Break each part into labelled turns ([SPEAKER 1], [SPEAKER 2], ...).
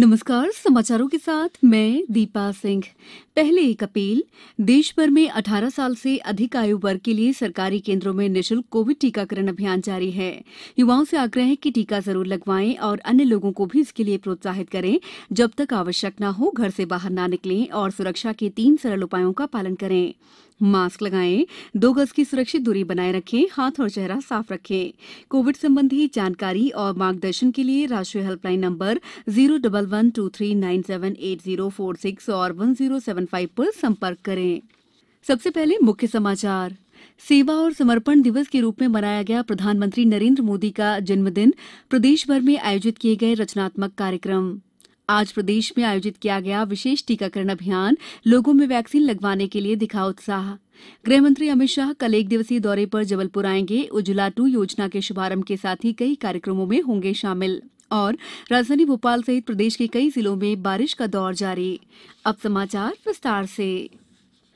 [SPEAKER 1] नमस्कार समाचारों के साथ मैं दीपा सिंह पहले एक अपील देश भर में 18 साल से अधिक आयु वर्ग के लिए सरकारी केंद्रों में निशुल्क कोविड टीकाकरण अभियान जारी है युवाओं से आग्रह है कि टीका जरूर लगवाएं और अन्य लोगों को भी इसके लिए प्रोत्साहित करें जब तक आवश्यक न हो घर से बाहर ना निकलें और सुरक्षा के तीन सरल उपायों का पालन करें मास्क लगाएं दो गज की सुरक्षित दूरी बनाए रखें हाथ और चेहरा साफ रखें कोविड संबंधी जानकारी और मार्गदर्शन के लिए राष्ट्रीय helpline number zero double one two three nine seven eight zero four six और वन जीरो सेवन फाइव पर संपर्क करें सबसे पहले मुख्य समाचार सेवा और समर्पण दिवस के रूप में मनाया गया प्रधानमंत्री नरेंद्र मोदी का जन्मदिन प्रदेश भर में आयोजित किए गए रचनात्मक कार्यक्रम आज प्रदेश में आयोजित किया गया विशेष टीकाकरण अभियान लोगों में वैक्सीन लगवाने के लिए दिखा उत्साह गृहमंत्री अमित शाह कल एक दिवसीय दौरे पर जबलपुर आएंगे उज्ज्वला टू योजना के शुभारंभ के साथ ही कई कार्यक्रमों में होंगे शामिल और राजधानी भोपाल सहित प्रदेश के कई जिलों में बारिश का दौर जारी अब समाचार विस्तार से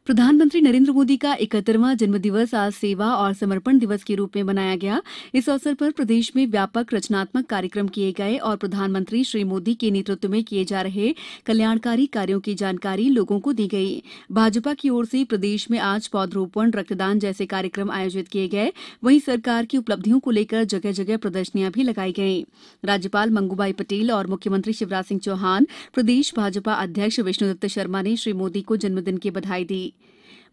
[SPEAKER 1] मोदी प्रधानमंत्री नरेन्द्र मोदी का इकहत्तरवां जन्मदिवस आज सेवा और समर्पण दिवस के रूप में मनाया गया इस अवसर पर प्रदेश में व्यापक रचनात्मक कार्यक्रम किए गए और प्रधानमंत्री श्री मोदी के नेतृत्व में किए जा रहे कल्याणकारी कार्यों की जानकारी लोगों को दी गई भाजपा की ओर से प्रदेश में आज पौधरोपण रक्तदान जैसे कार्यक्रम आयोजित किए गए वहीं सरकार की उपलब्धियों को लेकर जगह जगह प्रदर्शनियां भी लगाई गई राज्यपाल मंगूबाई पटेल और मुख्यमंत्री शिवराज सिंह चौहान प्रदेश भाजपा अध्यक्ष विष्णुदत्त शर्मा ने श्री मोदी को जन्मदिन की बधाई दी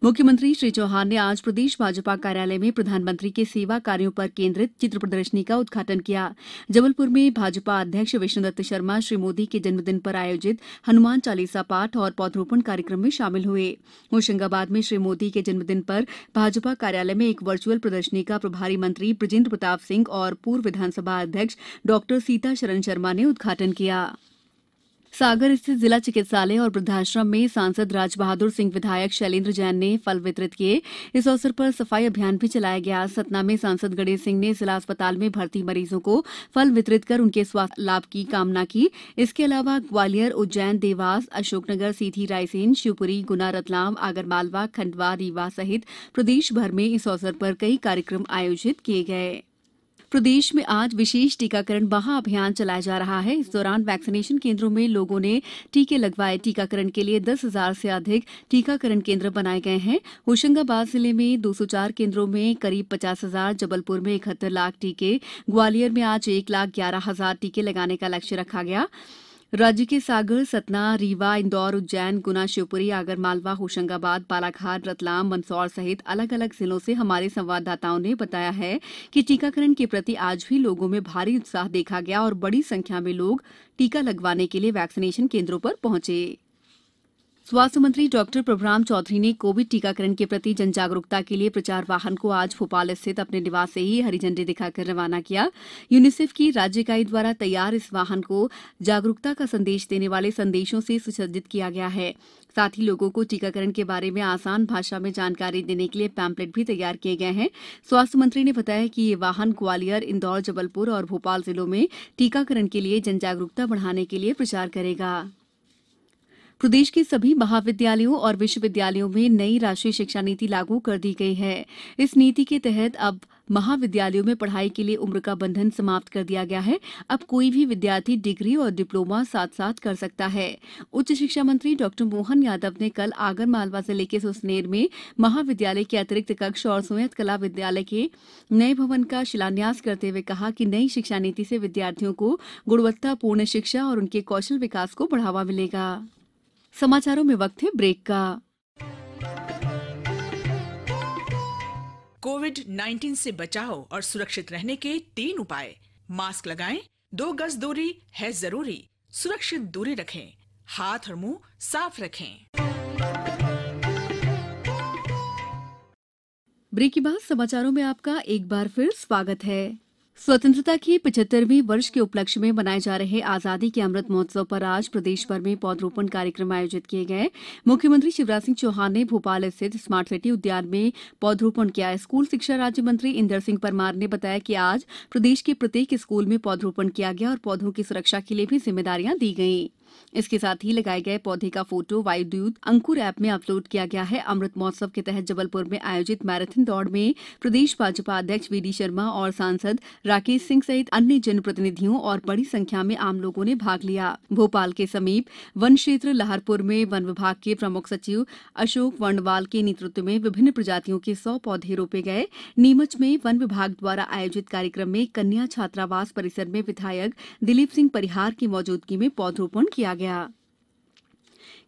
[SPEAKER 1] मुख्यमंत्री श्री चौहान ने आज प्रदेश भाजपा कार्यालय में प्रधानमंत्री के सेवा कार्यों पर केन्द्रित चित्र प्रदर्शनी का उद्घाटन किया जबलपुर में भाजपा अध्यक्ष विष्णुदत्त शर्मा श्री मोदी के जन्मदिन पर आयोजित हनुमान चालीसा पाठ और पौधरोपण कार्यक्रम में शामिल हुए होशंगाबाद में श्री मोदी के जन्मदिन पर भाजपा कार्यालय में एक वर्चुअल प्रदर्शनी का प्रभारी मंत्री ब्रजेंद्र प्रताप सिंह और पूर्व विधानसभा अध्यक्ष डॉ सीता शरण शर्मा ने उद्घाटन किया सागर स्थित जिला चिकित्सालय और वृद्धाश्रम में सांसद राजबहादुर सिंह विधायक शैलेंद्र जैन ने फल वितरित किए इस अवसर पर सफाई अभियान भी चलाया गया सतना में सांसद गणेश सिंह ने जिला अस्पताल में भर्ती मरीजों को फल वितरित कर उनके स्वास्थ्य लाभ की कामना की इसके अलावा ग्वालियर उज्जैन देवास अशोकनगर सीधी रायसेन शिवपुरी गुना रतलाम आगरमालवा खंडवा रीवा सहित प्रदेश भर में इस अवसर पर कई कार्यक्रम आयोजित किए गये प्रदेश में आज विशेष टीकाकरण महाअभियान चलाया जा रहा है इस दौरान वैक्सीनेशन केन्द्रों में लोगों ने टीके लगवाए टीकाकरण के लिए दस हजार से अधिक टीकाकरण केन्द्र बनाए गए हैं होशंगाबाद जिले में दो केंद्रों में करीब पचास हजार जबलपुर में इकहत्तर लाख टीके ग्वालियर में आज एक लाख ग्यारह हजार टीके लगाने का लक्ष्य रखा गया है राज्य के सागर सतना रीवा इंदौर उज्जैन गुना शिवपुरी आगरमालवा होशंगाबाद बालाघाट रतलाम मंदसौर सहित अलग अलग जिलों से हमारे संवाददाताओं ने बताया है कि टीकाकरण के प्रति आज भी लोगों में भारी उत्साह देखा गया और बड़ी संख्या में लोग टीका लगवाने के लिए वैक्सीनेशन केंद्रों पर पहुंचे स्वास्थ्य मंत्री डॉक्टर प्रभुराम चौधरी ने कोविड टीकाकरण के प्रति जन जागरूकता के लिए प्रचार वाहन को आज भोपाल स्थित अपने निवास से ही हरी झंडी दिखाकर रवाना किया यूनिसेफ की राज्य इकाई द्वारा तैयार इस वाहन को जागरूकता का संदेश देने वाले संदेशों से सुसज्जित किया गया है साथ ही लोगों को टीकाकरण के बारे में आसान भाषा में जानकारी देने के लिए पैम्पलेट भी तैयार किए गए हैं स्वास्थ्य मंत्री ने बताया कि ये वाहन ग्वालियर इंदौर जबलपुर और भोपाल जिलों में टीकाकरण के लिए जन जागरूकता बढ़ाने के लिए प्रचार करेगा प्रदेश के सभी महाविद्यालयों और विश्वविद्यालयों में नई राष्ट्रीय शिक्षा नीति लागू कर दी गई है इस नीति के तहत अब महाविद्यालयों में पढ़ाई के लिए उम्र का बंधन समाप्त कर दिया गया है अब कोई भी विद्यार्थी डिग्री और डिप्लोमा साथ साथ कर सकता है उच्च शिक्षा मंत्री डॉक्टर मोहन यादव ने कल आगरमालवा जिले के सुसनेर में महाविद्यालय के अतिरिक्त कक्ष और सोयत कला विद्यालय के नए भवन का शिलान्यास करते हुए कहा कि नई शिक्षा नीति से विद्यार्थियों को गुणवत्तापूर्ण शिक्षा और उनके कौशल विकास को बढ़ावा मिलेगा समाचारों में वक्त है ब्रेक का कोविड 19 से बचाव और सुरक्षित रहने के तीन उपाय मास्क लगाएं, दो गज दूरी है जरूरी सुरक्षित दूरी रखें हाथ और मुंह साफ रखें ब्रेक के बाद समाचारों में आपका एक बार फिर स्वागत है स्वतंत्रता के पचहत्तरवें वर्ष के उपलक्ष्य में मनाए जा रहे आजादी के अमृत महोत्सव पर आज प्रदेश भर में पौधरोपण कार्यक्रम आयोजित किए गए मुख्यमंत्री शिवराज सिंह चौहान ने भोपाल स्थित स्मार्ट सिटी उद्यान में पौधरोपण किया स्कूल शिक्षा राज्य मंत्री इंदर सिंह परमार ने बताया कि आज प्रदेश के प्रत्येक स्कूल में पौधरोपण किया गया और पौधों की सुरक्षा के लिए भी जिम्मेदारियां दी गईं इसके साथ ही लगाए गए पौधे का फोटो दूत अंकुर ऐप में अपलोड किया गया है अमृत महोत्सव के तहत जबलपुर में आयोजित मैराथन दौड़ में प्रदेश भाजपा अध्यक्ष वी डी शर्मा और सांसद राकेश सिंह सहित अन्य जनप्रतिनिधियों और बड़ी संख्या में आम लोगों ने भाग लिया भोपाल के समीप वन क्षेत्र लहरपुर में वन विभाग के प्रमुख सचिव अशोक वर्णवाल के नेतृत्व में विभिन्न प्रजातियों के सौ पौधे रोपे गए नीमच में वन विभाग द्वारा आयोजित कार्यक्रम में कन्या छात्रावास परिसर में विधायक दिलीप सिंह परिहार की मौजूदगी में पौधरोपण किया किया गया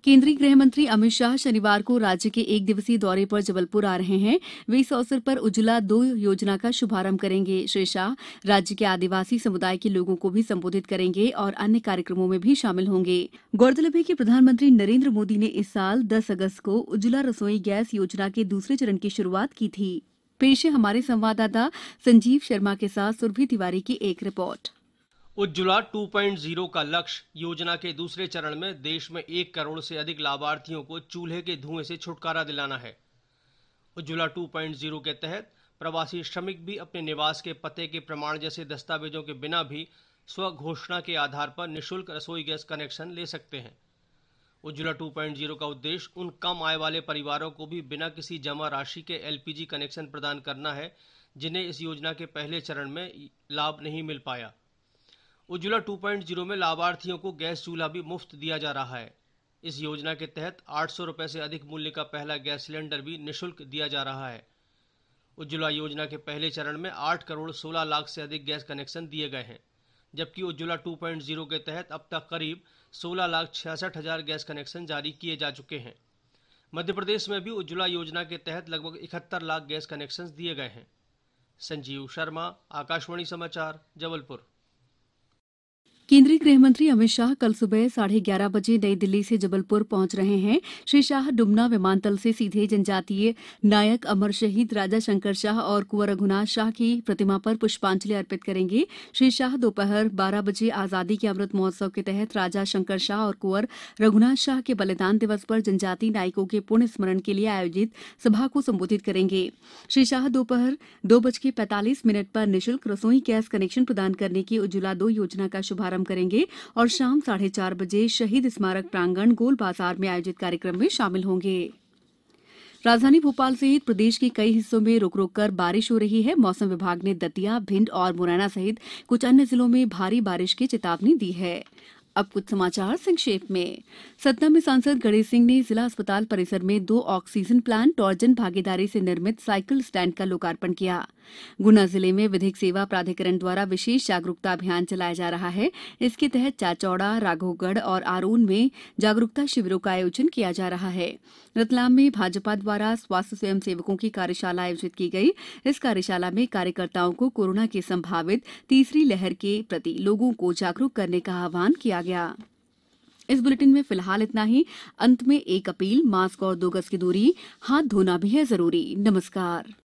[SPEAKER 1] केंद्रीय गृह मंत्री अमित शाह शनिवार को राज्य के एक दिवसीय दौरे पर जबलपुर आ रहे हैं वे इस अवसर पर उज्ज्वला दो योजना का शुभारंभ करेंगे श्री शाह राज्य के आदिवासी समुदाय के लोगों को भी संबोधित करेंगे और अन्य कार्यक्रमों में भी शामिल होंगे गौरतलब है कि प्रधानमंत्री नरेंद्र मोदी ने इस साल दस अगस्त को उज्ज्वला रसोई गैस योजना के दूसरे चरण की शुरुआत की थी पेश है हमारे संवाददाता संजीव शर्मा के साथ सुरभि तिवारी की एक रिपोर्ट
[SPEAKER 2] उज्ज्वला 2.0 का लक्ष्य योजना के दूसरे चरण में देश में एक करोड़ से अधिक लाभार्थियों को चूल्हे के धुएं से छुटकारा दिलाना है उज्ज्वला 2.0 के तहत प्रवासी श्रमिक भी अपने निवास के पते के प्रमाण जैसे दस्तावेजों के बिना भी स्व घोषणा के आधार पर निशुल्क रसोई गैस कनेक्शन ले सकते हैं उज्ज्वला 2.0 का उद्देश्य उन कम आय वाले परिवारों को भी बिना किसी जमा राशि के एलपीजी कनेक्शन प्रदान करना है जिन्हें इस योजना के पहले चरण में लाभ नहीं मिल पाया उज्ज्वला 2.0 में लाभार्थियों को गैस चूल्हा भी मुफ्त दिया जा रहा है इस योजना के तहत आठ सौ रुपये से अधिक मूल्य का पहला गैस सिलेंडर भी निःशुल्क दिया जा रहा है उज्ज्वला योजना के पहले चरण में आठ करोड़ सोलह लाख से अधिक गैस कनेक्शन दिए गए हैं जबकि उज्ज्वला 2.0 के तहत अब तक करीब सोलह लाख छियासठ हजार गैस कनेक्शन जारी किए जा चुके हैं मध्य प्रदेश में भी उज्ज्वला योजना के तहत लगभग इकहत्तर लाख गैस कनेक्शन दिए गए हैं संजीव शर्मा आकाशवाणी समाचार जबलपुर
[SPEAKER 1] केंद्रीय गृहमंत्री अमित शाह कल सुबह साढ़े ग्यारह बजे नई दिल्ली से जबलपुर पहुंच रहे हैं श्री शाह डुमना विमानतल से सीधे जनजातीय नायक अमर शहीद राजा शंकर शाह और कुंवर रघुनाथ शाह की प्रतिमा पर पुष्पांजलि अर्पित करेंगे श्री शाह दोपहर बारह बजे आजादी के अमृत महोत्सव के तहत राजा शंकर शाह और कुंवर रघुनाथ शाह के बलिदान दिवस पर जनजातीय नायकों के पुण्य स्मरण के लिए आयोजित सभा को संबोधित करेंगे श्री शाह दोपहर दो बज के पैंतालीस मिनट पर निःशुल्क रसोई गैस कनेक्शन प्रदान करने की उज्ज्वला दो योजना का शुभारंभ कार्यक्रम करेंगे और शाम साढ़े चार बजे शहीद स्मारक प्रांगण गोल बाजार में आयोजित कार्यक्रम में शामिल होंगे राजधानी भोपाल सहित प्रदेश के कई हिस्सों में रुक रुक कर बारिश हो रही है मौसम विभाग ने दतिया भिंड और मुरैना सहित कुछ अन्य जिलों में भारी बारिश की चेतावनी दी है अब कुछ समाचार संक्षेप में सतना में सांसद गणेश सिंह ने जिला अस्पताल परिसर में दो ऑक्सीजन प्लांट और जन भागीदारी से निर्मित साइकिल स्टैंड का लोकार्पण किया गुना जिले में विधिक सेवा प्राधिकरण द्वारा विशेष जागरूकता अभियान चलाया जा रहा है इसके तहत चाचौड़ा राघोगढ़ और आरोन में जागरूकता शिविरों का आयोजन किया जा रहा है रतलाम में भाजपा द्वारा स्वास्थ्य स्वयं सेवकों की कार्यशाला आयोजित की गई इस कार्यशाला में कार्यकर्ताओं को कोरोना की संभावित तीसरी लहर के प्रति लोगों को जागरूक करने का आह्वान किया गया इस बुलेटिन में फिलहाल इतना ही अंत में एक अपील मास्क और दो गज की दूरी हाथ धोना भी है जरूरी नमस्कार